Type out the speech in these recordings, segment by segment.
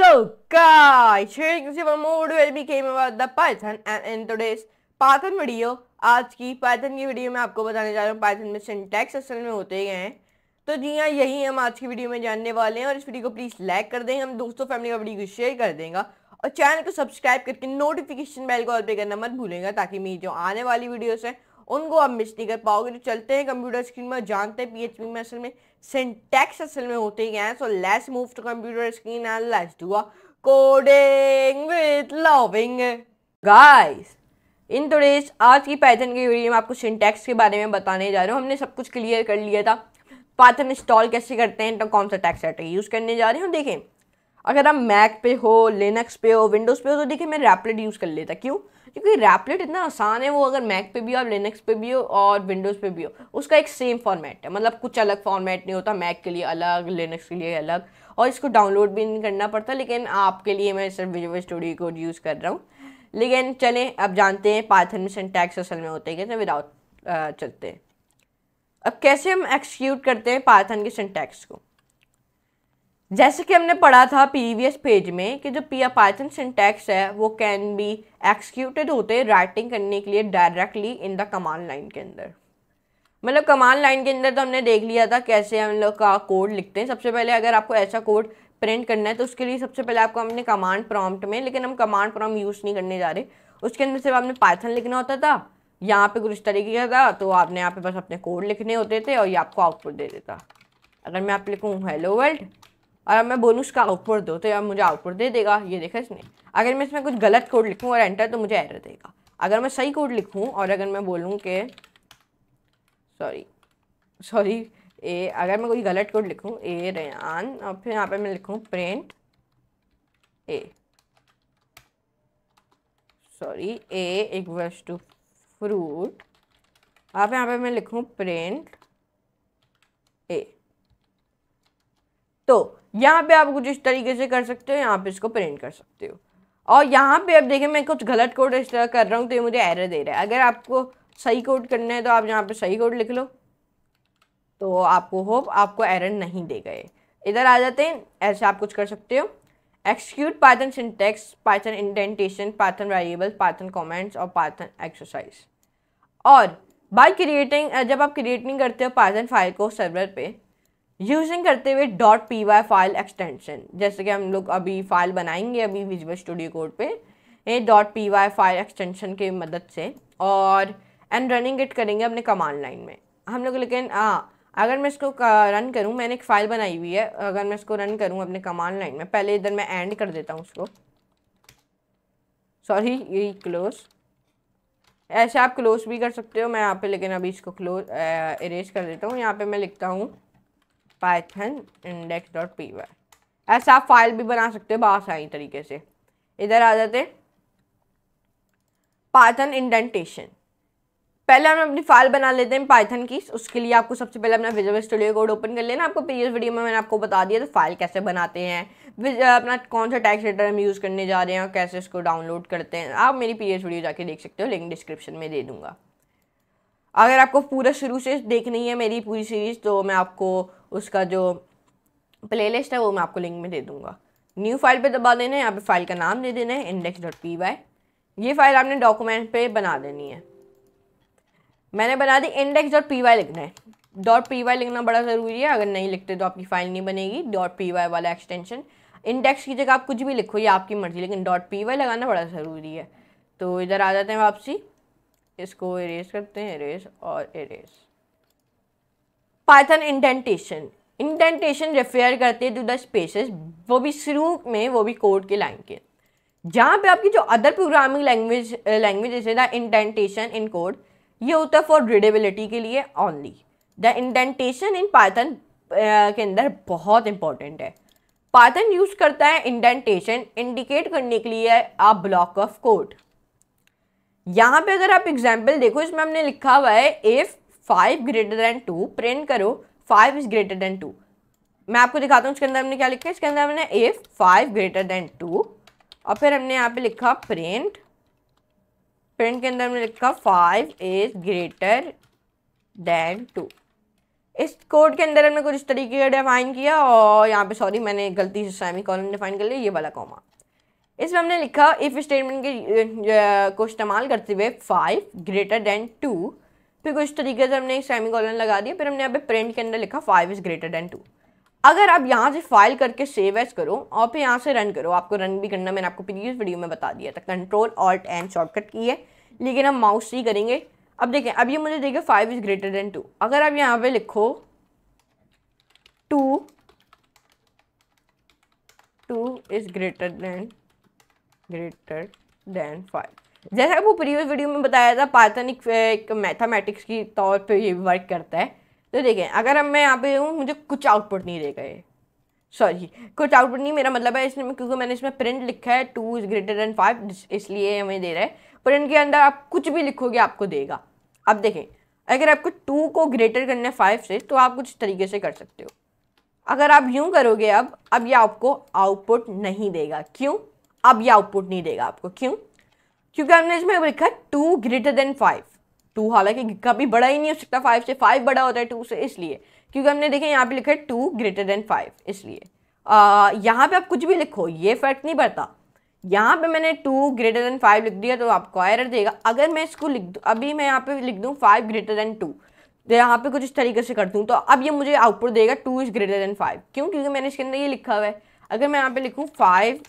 So guys, here you can see one more video we came about the Python and in today's Python video, आज की Python की video में आपको बताने जा रहा हूँ Python में syntax असल में होते हैं तो जी हाँ यही हम आज की वीडियो में जानने वाले हैं और इस वीडियो को प्लीज़ लाइक कर दें हम दोस्तों फैमिली का वीडियो को शेयर कर देंगे और चैनल को सब्सक्राइब करके नोटिफिकेशन बेल को ऑल पे करना मत भूलेंगे ताकि मेरी जो आने वाली वीडियोस हैं उनको आप मिस नहीं कर पाओगे तो चलते हैं कंप्यूटर स्क्रीन में जानते हैं पी में असल में सिंटेक्स असल में होते ही हैं so let's move to computer screen and let's do a coding with loving guys इन थोड़े आज की पैथन की वीडियो में आपको सिंटैक्स के बारे में बताने जा रहे हूँ हमने सब कुछ क्लियर कर लिया था पाथन इंस्टॉल कैसे करते हैं तो कौन सा टैक्स सेटर यूज़ करने जा रहे हो देखें अगर आप मैक पे हो लिनक्स पे हो विंडोज़ पे हो तो देखिए मैं रैपलेट यूज़ कर लेता क्यों क्योंकि रैपलेट इतना आसान है वो अगर मैक पे भी हो लिनक्स पे भी हो और विंडोज़ पे भी हो उसका एक सेम फॉर्मेट है मतलब कुछ अलग फॉर्मेट नहीं होता मैक के लिए अलग लिनक्स के लिए अलग और इसको डाउनलोड भी नहीं करना पड़ता लेकिन आपके लिए मैं सिर्फ विजुअल स्टूडियो को यूज़ कर रहा हूँ लेकिन चले अब जानते हैं पाइथन में सिंटैक्स असल में होते हैं कैसे विदाउट चलते हैं अब कैसे हम एक्सक्यूट करते हैं पाइथन के सिंटैक्स को जैसे कि हमने पढ़ा था प्रीवियस पेज में कि जो पी पाइथन सिंटैक्स है वो कैन बी एक्सक्यूटेड होते राइटिंग करने के लिए directly in the command line के अंदर मतलब कमांड लाइन के अंदर तो हमने देख लिया था कैसे हम लोग का कोड लिखते हैं सबसे पहले अगर आपको ऐसा कोड प्रिंट करना है तो उसके लिए सबसे पहले आपको हमने कमांड प्रॉम्प्ट में लेकिन हम कमांड प्रॉम्प्ट यूज़ नहीं करने जा रहे उसके अंदर सिर्फ आपने पाइथन लिखना होता था यहाँ पे कुछ तरीके का था तो आपने यहाँ पे बस अपने कोड लिखने होते थे और ये आपको आउटपुट दे देता अगर मैं आप लिखूँ हेलो वर्ल्ड और अब मैं बोलूँ उसका आउटपुट दो तो यार मुझे आउटपुट दे देगा ये देखा इसने अगर मैं इसमें कुछ गलत कोड लिखूँ और एंटर तो मुझे एरर देगा अगर मैं सही कोड लिखूँ और अगर मैं बोलूँ कि सॉरी सॉरी ए अगर मैं कोई गलत कोड लिखूँ ए रेन और फिर यहाँ पे मैं लिखूँ प्रिंट ए सॉरी ए वर्ष टू फ्रूट आप यहाँ पे मैं लिखूँ प्रिंट ए तो यहाँ पे आप कुछ इस तरीके से कर सकते हो यहाँ पे इसको प्रिंट कर सकते हो और यहाँ पे आप देखें मैं कुछ गलत कोड इस तरह कर रहा हूँ तो ये मुझे एरर दे रहा है अगर आपको सही कोड करना है तो आप यहाँ पे सही कोड लिख लो तो आपको होप आपको एरर नहीं दे गए इधर आ जाते हैं ऐसे आप कुछ कर सकते हो execute Python syntax Python indentation Python variable Python comments और पाथन एक्सरसाइज और बाई क्रिएटिंग जब आप क्रिएटिंग करते हो पाथन फाइल को सर्वर पर यूजिंग करते हुए dot P Y file extension जैसे कि हम लोग अभी फाइल बनाएंगे अभी विजुअल स्टूडियो कोड पे ये dot P Y file extension के मदद से और एंड रनिंग इट करेंगे अपने कमांड लाइन में हम लोग लेकिन हाँ अगर मैं इसको रन करूँ मैंने एक फ़ाइल बनाई हुई है अगर मैं इसको रन करूँ अपने कमांड लाइन में पहले इधर मैं एंड कर देता हूँ उसको सॉरी ये क्लोज ऐसे आप क्लोज भी कर सकते हो मैं यहाँ पे लेकिन अभी इसको क्लोज इरेज कर देता हूँ यहाँ पे मैं लिखता हूँ Python index dot P Y ऐसा आप फाइल भी बना सकते हो बासानी तरीके से इधर आ जाते पाइथन इंडेंटेशन पहले हम अपनी फाइल बना लेते हैं पाइथन की उसके लिए आपको सबसे पहले अपना विजुअल स्टूडियो कोड ओपन कर लेना आपको प्रीवियस वीडियो में मैंने आपको बता दिया था फाइल कैसे बनाते हैं अपना कौन सा टैक्स एडिटर हम यूज़ करने जा रहे हैं और कैसे उसको डाउनलोड करते हैं आप मेरी प्रीवियस वीडियो जाके देख सकते हो लिंक डिस्क्रिप्शन में दे दूँगा अगर आपको पूरा शुरू से देखनी है मेरी पूरी सीरीज़ तो मैं आपको उसका जो प्लेलिस्ट है वो मैं आपको लिंक में दे दूँगा न्यू फाइल पे दबा देना है यहाँ पे फाइल का नाम दे देना है इंडेक्स डॉट पी वाई ये फाइल आपने डॉक्यूमेंट पे बना देनी है मैंने बना दी इंडेक्स डॉट पी वाई लिखना है डॉट पी वाई लिखना बड़ा ज़रूरी है अगर नहीं लिखते तो आपकी फाइल नहीं बनेगी डॉट पी वाई वाला एक्सटेंशन इंडेक्स की जगह आप कुछ भी लिखो ये आपकी मर्ज़ी लेकिन डॉट पी वाई लगाना बड़ा ज़रूरी है तो इधर आ जाते हैं वापसी इसको इरेज करते हैं इरेज और erase Python indentation indentation refer करते हैं टू द स्पेसेस वो भी शुरू में वो भी कोड के लाइन के जहाँ पे आपकी जो अदर प्रोग्रामिंग लैंग्वेज लैंग्वेज है द इंडेंटेशन इन कोड ये होता है फॉर रीडेबिलिटी के लिए only the indentation in Python के अंदर बहुत इंपॉर्टेंट है पाइथन यूज़ करता है इंडेंटेशन इंडिकेट करने के लिए आप ब्लॉक ऑफ कोड यहाँ पे अगर आप एग्जाम्पल देखो इसमें हमने लिखा हुआ है if five greater than two print करो five is greater than two मैं आपको दिखाता हूँ इसके अंदर हमने क्या लिखा है इसके अंदर हमने if five greater than two और फिर हमने यहाँ पे लिखा प्रिंट प्रिंट के अंदर हमने लिखा five is greater than two इस कोड के अंदर हमने कुछ इस तरीके का डिफाइन किया और यहाँ पे सॉरी मैंने गलती से सेमी कॉलम डिफाइन कर लिया ये वाला कॉमा इसमें हमने लिखा इफ़ स्टेटमेंट के को इस्तेमाल करते हुए फाइव ग्रेटर दैन टू फिर कुछ तरीके से हमने सेमी कॉलन लगा दिया फिर हमने यहाँ पे प्रिंट के अंदर लिखा five is greater than two अगर आप यहाँ से फाइल करके सेव एज करो और फिर यहाँ से रन करो आपको रन भी करना मैंने आपको प्रीवियस वीडियो में बता दिया था कंट्रोल ऑल्ट एंड शॉर्टकट की है लेकिन हम माउस ही करेंगे अब देखें अब ये मुझे देखिए five is greater than two अगर आप यहाँ पे लिखो two two is greater than greater than five जैसा वो प्रीवियस वीडियो में बताया था पार्थनिक मैथामेटिक्स की तौर पे ये वर्क करता है तो देखें अगर हम मैं यहाँ पे हूँ मुझे कुछ आउटपुट नहीं देगा ये सॉरी कुछ आउटपुट नहीं मेरा मतलब है इसमें क्योंकि मैंने इसमें प्रिंट लिखा है two is greater than five इसलिए हमें दे रहा है प्रिंट के अंदर आप कुछ भी लिखोगे आपको देगा अब देखें अगर आपको टू को ग्रेटर करना है फाइव से तो आप कुछ तरीके से कर सकते हो अगर आप यूँ करोगे अब अब ये आपको आउटपुट नहीं देगा क्यों अब ये आउटपुट नहीं देगा आपको क्यों क्योंकि हमने इसमें लिखा two greater than five two हालांकि कभी बड़ा ही नहीं हो सकता फाइव से फाइव बड़ा होता है टू से इसलिए क्योंकि हमने देखें यहाँ पे लिखा है टू ग्रेटर देन फाइव इसलिए यहाँ पे आप कुछ भी लिखो ये फर्क नहीं पड़ता यहाँ पे मैंने टू ग्रेटर देन फाइव लिख दिया तो आपको एरर देगा अगर मैं इसको लिख दूँ अभी मैं यहाँ पे लिख दूँ फाइव ग्रेटर देन टू तो यहाँ पे कुछ इस तरीके से कर दूँ तो अब ये मुझे आउटपुट देगा two is greater than five क्यों क्योंकि मैंने इसके अंदर ये लिखा हुआ है अगर मैं यहाँ पे लिखूँ five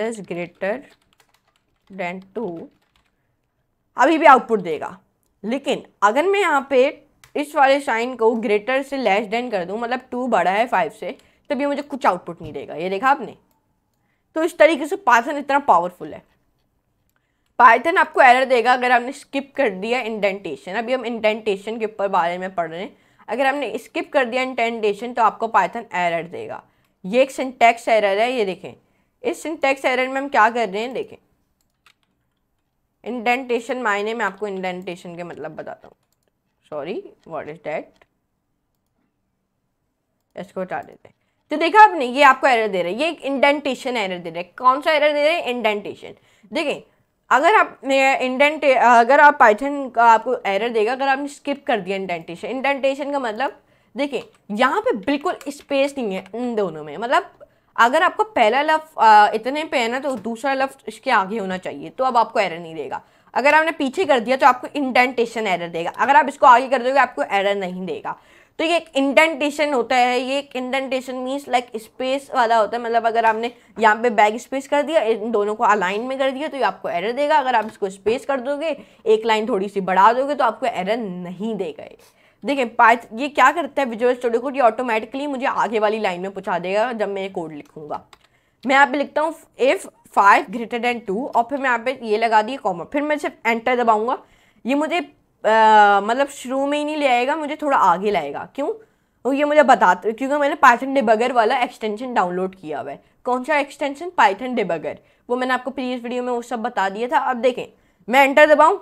is greater than two अभी भी आउटपुट देगा लेकिन अगर मैं यहाँ पे इस वाले साइन को ग्रेटर से लेस देन कर दूँ मतलब टू बड़ा है फाइव से तब ये मुझे कुछ आउटपुट नहीं देगा ये देखा आपने तो इस तरीके से पाइथन इतना पावरफुल है पाइथन आपको एरर देगा अगर हमने स्किप कर दिया इंडेंटेशन अभी हम इंडेंटेशन के ऊपर बारे में पढ़ रहे हैं अगर हमने स्किप कर दिया इंडेंटेशन तो आपको पाइथन एरर देगा ये एक सिंटेक्स एरर है ये देखें इस सिंटेक्स एरर में हम क्या कर रहे हैं देखें इंडेंटेशन मायने में आपको इंडेंटेशन के मतलब बताता हूँ सॉरी व्हाट इज डेट इसको हटा देते हैं तो देखा आपने ये आपको एरर दे रहा है ये एक इंडेंटेशन एरर दे रहा है कौन सा एरर दे रहा है इंडेंटेशन देखें अगर आप इंडेंटे अगर आप पाइथन का आपको एरर देगा अगर आपने स्किप कर दिया इंडेंटेशन इंडेंटेशन का मतलब देखिए यहाँ पे बिल्कुल स्पेस नहीं है इन दोनों में मतलब अगर आपको पहला लफ इतने पे है ना तो दूसरा लफ इसके आगे होना चाहिए तो अब आपको एरर नहीं देगा अगर आपने पीछे कर दिया तो आपको इंडेंटेशन एरर देगा अगर आप इसको आगे कर दोगे तो आपको एरर नहीं देगा तो ये एक इंडेंटेशन होता है ये एक इंडेंटेशन मीन्स लाइक स्पेस वाला होता है मतलब अगर आपने यहाँ पे बैग स्पेस कर दिया इन दोनों को अलाइन में कर दिया तो ये आपको एरर देगा अगर आप इसको स्पेस कर दोगे एक लाइन थोड़ी सी बढ़ा दोगे तो आपको एरर नहीं देगा देखें पाइथ ये क्या करता है विजुअल स्टूडियो कोड ये ऑटोमेटिकली मुझे आगे वाली लाइन में पूछा देगा जब मैं ये कोड लिखूंगा मैं यहाँ पे लिखता हूँ if five greater than two और फिर मैं यहाँ पे ये लगा दिए कॉमा फिर मैं सिर्फ एंटर दबाऊंगा ये मुझे आ, मतलब शुरू में ही नहीं ले आएगा मुझे थोड़ा आगे लाएगा क्यों ये मुझे बता क्योंकि मैंने पाइथन डिबगर वाला एक्सटेंशन डाउनलोड किया हुआ है कौन सा एक्सटेंशन पाइथन डिबगर वो मैंने आपको प्रीवियस वीडियो में वो सब बता दिया था अब देखें मैं एंटर दबाऊँ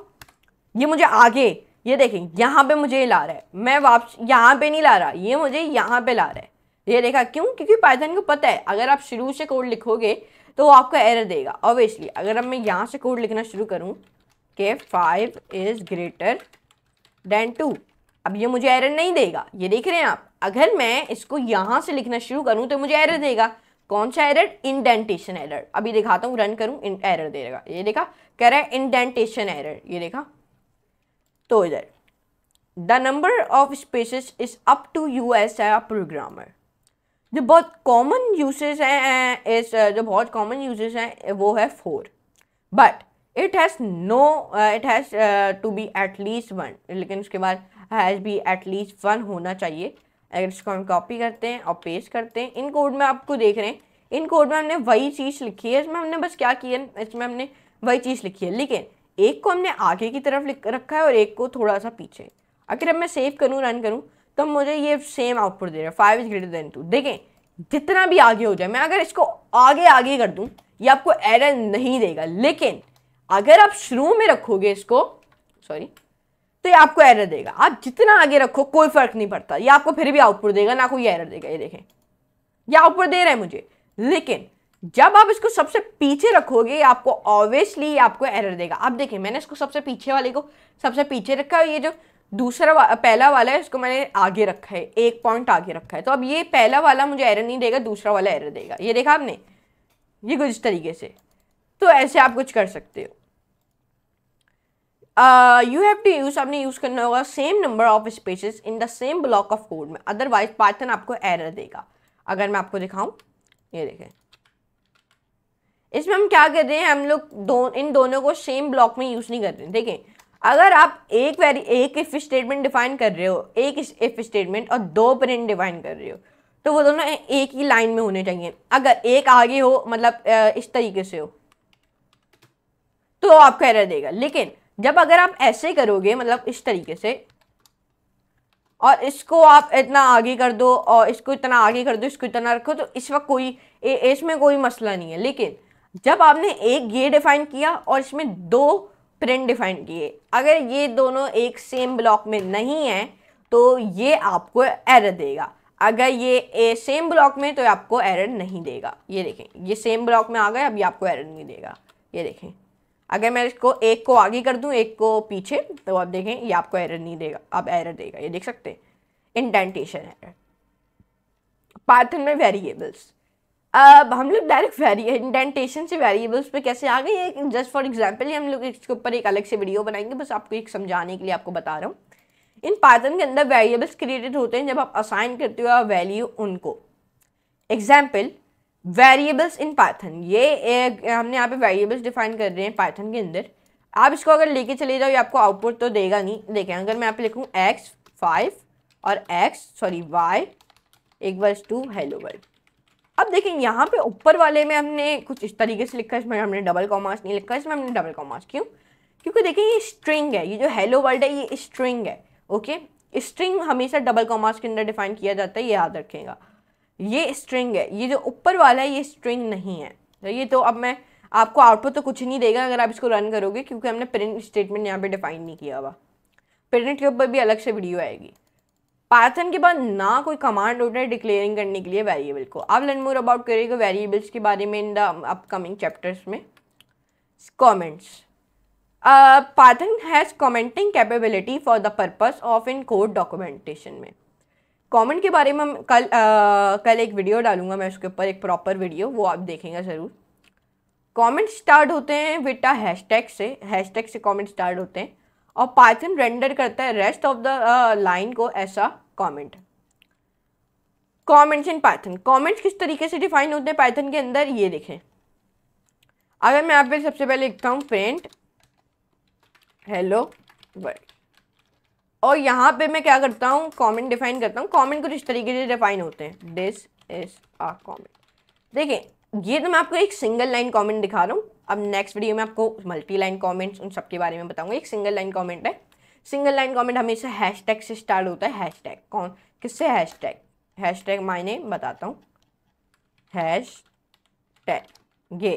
ये मुझे आगे ये देखें यहाँ पे मुझे ये ला रहा है मैं वापस यहाँ पे नहीं ला रहा ये मुझे यहाँ पे ला रहा है ये देखा क्यों क्योंकि पाइथन को पता है अगर आप शुरू से कोड लिखोगे तो वो आपको एरर देगा ऑब्वियसली अगर अब मैं यहाँ से कोड लिखना शुरू करूँ के five is greater than two अब ये मुझे एरर नहीं देगा ये देख रहे हैं आप अगर मैं इसको यहाँ से लिखना शुरू करूँ तो मुझे एरर देगा कौन सा एरर इंडेंटेशन एरर अभी दिखाता हूँ रन करूँ एरर देगा ये देखा कह रहा है इंडेंटेशन एरर ये देखा तो इधर the number of spaces is up to you as a programmer जो बहुत कॉमन यूसेज हैं इस uh, जो बहुत कॉमन यूसेज हैं वो है four but it has no it has to be at least one लेकिन उसके बाद has be at least one होना चाहिए अगर इसको हम कॉपी करते हैं और पेस्ट करते हैं इन कोड में आपको देख रहे हैं इन कोड में हमने वही चीज़ लिखी है इसमें हमने बस क्या किया इसमें हमने वही चीज़ लिखी है लेकिन एक को हमने आगे की तरफ रखा है और एक को थोड़ा सा पीछे अगर अब मैं सेव करूँ रन करूँ तो मुझे ये सेम आउटपुट दे रहा है five is greater than two देखें जितना भी आगे हो जाए मैं अगर इसको आगे आगे कर दूँ ये आपको एरर नहीं देगा लेकिन अगर आप शुरू में रखोगे इसको सॉरी तो ये आपको एरर देगा आप जितना आगे रखो कोई फ़र्क नहीं पड़ता ये आपको फिर भी आउटपुट देगा ना कोई एरर देगा ये देखें ये आउटपुट दे रहा है मुझे लेकिन जब आप इसको सबसे पीछे रखोगे आपको ऑब्वियसली आपको एरर देगा आप देखिए मैंने इसको सबसे पीछे वाले को सबसे पीछे रखा है ये जो दूसरा वा, पहला वाला है इसको मैंने आगे रखा है एक पॉइंट आगे रखा है तो अब ये पहला वाला मुझे एरर नहीं देगा दूसरा वाला एरर देगा ये देखा आपने ये कुछ इस तरीके से तो ऐसे आप कुछ कर सकते हो यू हैव टू यूज़ आपने यूज़ करना होगा same number of spaces in the same block of code में अदरवाइज पाइथन आपको एरर देगा अगर मैं आपको दिखाऊं ये देखें इसमें हम क्या कर रहे हैं हम लोग दो इन दोनों को सेम ब्लॉक में यूज़ नहीं कर रहे हैं देखें अगर आप एक वेरी एक इफ स्टेटमेंट डिफाइन कर रहे हो एक इफ स्टेटमेंट और दो प्रिंट डिफाइन कर रहे हो तो वो दोनों एक ही लाइन में होने चाहिए अगर एक आगे हो मतलब इस तरीके से हो तो आपको एरर देगा लेकिन जब अगर आप ऐसे करोगे मतलब इस तरीके से और इसको आप इतना आगे कर दो और इसको इतना आगे कर दो इसको इतना रखो तो इस वक्त कोई इसमें कोई मसला नहीं है लेकिन जब आपने एक ये डिफाइन किया और इसमें दो प्रिंट डिफाइन किए अगर ये दोनों एक सेम ब्लॉक में नहीं है तो ये आपको एरर देगा अगर ये ए सेम ब्लॉक में तो आपको एरर नहीं देगा ये देखें ये सेम ब्लॉक में आ गए अभी आपको एरर नहीं देगा ये देखें अगर मैं इसको एक को आगे कर दूं एक को पीछे तो आप देखें ये आपको एरर नहीं देगा अब एरर देगा ये देख सकते हैं इंडेंटेशन एरर पार्थन में वेरिएबल्स अब हम लोग डायरेक्ट वेरी इंडेंटेशन से वेरिएबल्स पे कैसे आ गए जस्ट फॉर एग्जांपल ही हम लोग इसके ऊपर एक अलग से वीडियो बनाएंगे बस आपको एक समझाने के लिए आपको बता रहा हूँ इन पाइथन के अंदर वेरिएबल्स क्रिएटेड होते हैं जब आप असाइन करते हो वैल्यू उनको एग्जाम्पल वेरिएबल्स इन पाइथन ये एक, हमने यहाँ पे वेरिएबल्स डिफाइन कर रहे हैं पाइथन के अंदर आप इसको अगर लेके चले जाओ ये आपको आउटपुट तो देगा नहीं देखें अगर मैं यहाँ पे लिखूँ एक्स फाइव और एक्स सॉरी वाई एक वर्ष टू हेलो वर्ल्ड अब देखें यहाँ पे ऊपर वाले में हमने कुछ इस तरीके से लिखा है इसमें हमने डबल कॉमास नहीं लिखा इसमें हमने डबल कॉमास क्यों क्योंकि देखें ये स्ट्रिंग है ये जो हेलो वर्ल्ड है ये स्ट्रिंग है ओके स्ट्रिंग हमेशा डबल कॉमास के अंदर डिफाइन किया जाता है ये याद रखेगा ये स्ट्रिंग है ये जो ऊपर वाला है ये स्ट्रिंग नहीं है तो ये तो अब मैं आपको आउटपुट तो कुछ नहीं देगा अगर आप इसको रन करोगे क्योंकि हमने प्रिंट स्टेटमेंट यहाँ पे डिफाइन नहीं किया हुआ प्रिंट के ऊपर भी अलग से वीडियो आएगी पाइथन के बाद ना कोई कमांड होता है डिक्लेयरिंग करने के लिए वेरिएबल को आप लर्न मोर अबाउट करेगा वेरिएबल्स के बारे में इन द अपकमिंग चैप्टर्स में comments Python has commenting capability for the purpose of in code documentation में कमेंट के बारे में कल uh, कल एक वीडियो डालूंगा मैं उसके ऊपर एक प्रॉपर वीडियो वो आप देखेंगे ज़रूर कमेंट स्टार्ट होते हैं विद अ हैशटैग से हैशटैग से कमेंट स्टार्ट होते हैं और पाइथन रेंडर करता है रेस्ट ऑफ द लाइन को ऐसा comment comments in Python comments किस तरीके से डिफाइन होते हैं पाइथन के अंदर ये देखें अगर मैं आप पे सबसे पहले लिखता हूँ प्रिंट हेलो वर्ल्ड और यहाँ पे मैं क्या करता हूँ कमेंट डिफाइन करता हूँ कमेंट कुछ इस तरीके से डिफाइन होते हैं दिस इज अ कमेंट देखें ये तो मैं आपको एक सिंगल लाइन कमेंट दिखा रहा हूँ अब नेक्स्ट वीडियो में आपको मल्टी लाइन कॉमेंट्स उन सबके बारे में बताऊँगा एक सिंगल लाइन कॉमेंट है सिंगल लाइन कमेंट हमेशा हैशटैग से स्टार्ट होता है हैशटैग कौन किससे हैशटैग हैशटैग मायने बताता हूँ हैश टैग ये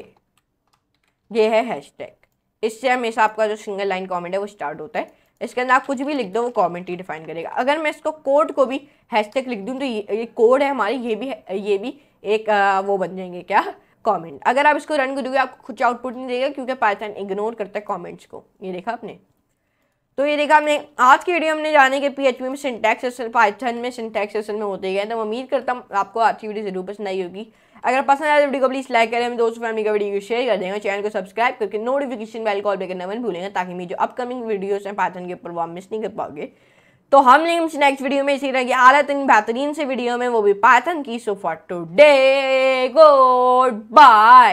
ये है हैशटैग इससे हमेशा आपका जो सिंगल लाइन कमेंट है वो स्टार्ट होता है इसके अंदर आप कुछ भी लिख दो वो कमेंट ही डिफाइन करेगा अगर मैं इसको कोड को भी हैशटैग लिख दूँ तो ये, ये कोड है हमारी ये भी ये भी एक वो बन जाएंगे क्या कमेंट अगर आप इसको रन करोगे आपको कुछ आउटपुट नहीं देगा क्योंकि पाइथन इग्नोर करता है कमेंट्स को ये देखा आपने तो ये देखा हमने आज की वीडियो हमने जाने के पीएचपी में सिंटैक्स असल पाइथन में सिंटैक्स असल में होते गए तो उम्मीद करता हूँ आपको आज की वीडियो जरूर पसंद आई होगी अगर पसंद आया तो वीडियो को प्लीज़ लाइक करें हम दोस्तों फैमिली का वीडियो शेयर कर देंगे चैनल को सब्सक्राइब करके नोटिफिकेशन बेल कॉल पर करना मन भूलेंगे ताकि मेरी जो अपकमिंग वीडियोज़ हैं पाइथन के ऊपर वो मिस नहीं कर पाओगे तो हम लेंगे नेक्स्ट वीडियो में इसी तरह की आलत इन बेहतरीन से वीडियो में वो भी पाइथन की so for today good bye